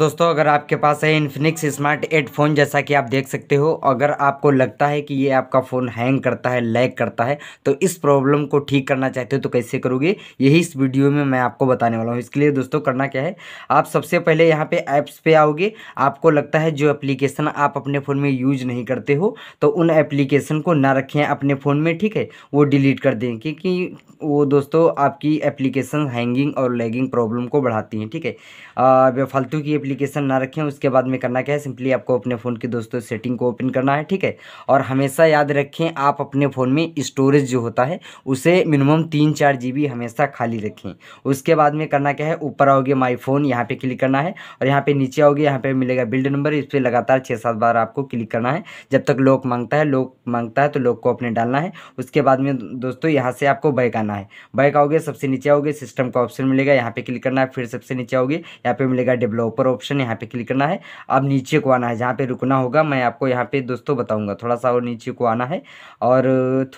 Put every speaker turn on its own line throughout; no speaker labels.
दोस्तों अगर आपके पास है इन्फिनिक्स स्मार्ट एट फ़ोन जैसा कि आप देख सकते हो अगर आपको लगता है कि ये आपका फ़ोन हैंग करता है लैग करता है तो इस प्रॉब्लम को ठीक करना चाहते हो तो कैसे करोगे यही इस वीडियो में मैं आपको बताने वाला हूँ इसके लिए दोस्तों करना क्या है आप सबसे पहले यहाँ पे ऐप्स पे आओगे आपको लगता है जो एप्लीकेशन आप अपने फ़ोन में यूज नहीं करते हो तो उन एप्लीकेशन को ना रखें अपने फ़ोन में ठीक है वो डिलीट कर दें क्योंकि वो दोस्तों आपकी एप्लीकेशन हैंगिंग और लैगिंग प्रॉब्लम को बढ़ाती हैं ठीक है फालतू की एप्लीकेशन ना रखें उसके बाद में करना क्या है सिंपली आपको अपने फ़ोन की दोस्तों सेटिंग को ओपन करना है ठीक है और हमेशा याद रखें आप अपने फ़ोन में स्टोरेज जो होता है उसे मिनिमम तीन चार जी हमेशा खाली रखें उसके बाद में करना क्या है ऊपर आओगे माई फ़ोन यहाँ पर क्लिक करना है और यहाँ पर नीचे आओगे यहाँ पर मिलेगा बिल्ड नंबर इस पर लगातार छः सात बार आपको क्लिक करना है जब तक लोक मांगता है लोक मांगता है तो लोक को अपने डालना है उसके बाद में दोस्तों यहाँ से आपको बैक आना है बैक आओगे सबसे नीचे आओगे सिस्टम का ऑप्शन मिलेगा यहाँ पे क्लिक करना है फिर सबसे नीचे आओगे यहाँ पे मिलेगा डेवलपर ऑप्शन यहाँ पे क्लिक करना है अब नीचे को आना है जहाँ पे रुकना होगा मैं आपको यहाँ पे दोस्तों बताऊँगा थोड़ा सा और नीचे को आना है और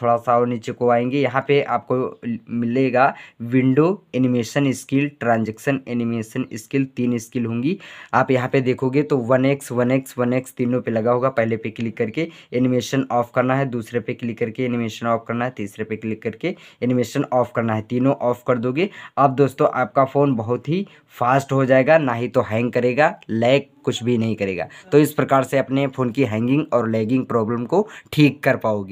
थोड़ा सा और नीचे को आएंगे यहाँ पे आपको मिलेगा window animation scale transition animation scale तीन स्किल होंगी आप यहाँ पे देखोगे तो one x one x one x तीनों पर लगा होगा पहले पे क्लिक करके एनिमेशन ऑफ करना है दूसरे पे क्लिक करके एनिमेशन ऑफ करना है तीसरे पे क्लिक करके एनिमेशन ऑफ करना है तीनों ऑफ कर दोगे अब दोस्तों आपका फ़ोन बहुत ही फास्ट हो जाएगा ना ही तो हैंग कर करेगा लैग कुछ भी नहीं करेगा तो इस प्रकार से अपने फ़ोन की हैंगिंग और लैगिंग प्रॉब्लम को ठीक कर पाओगे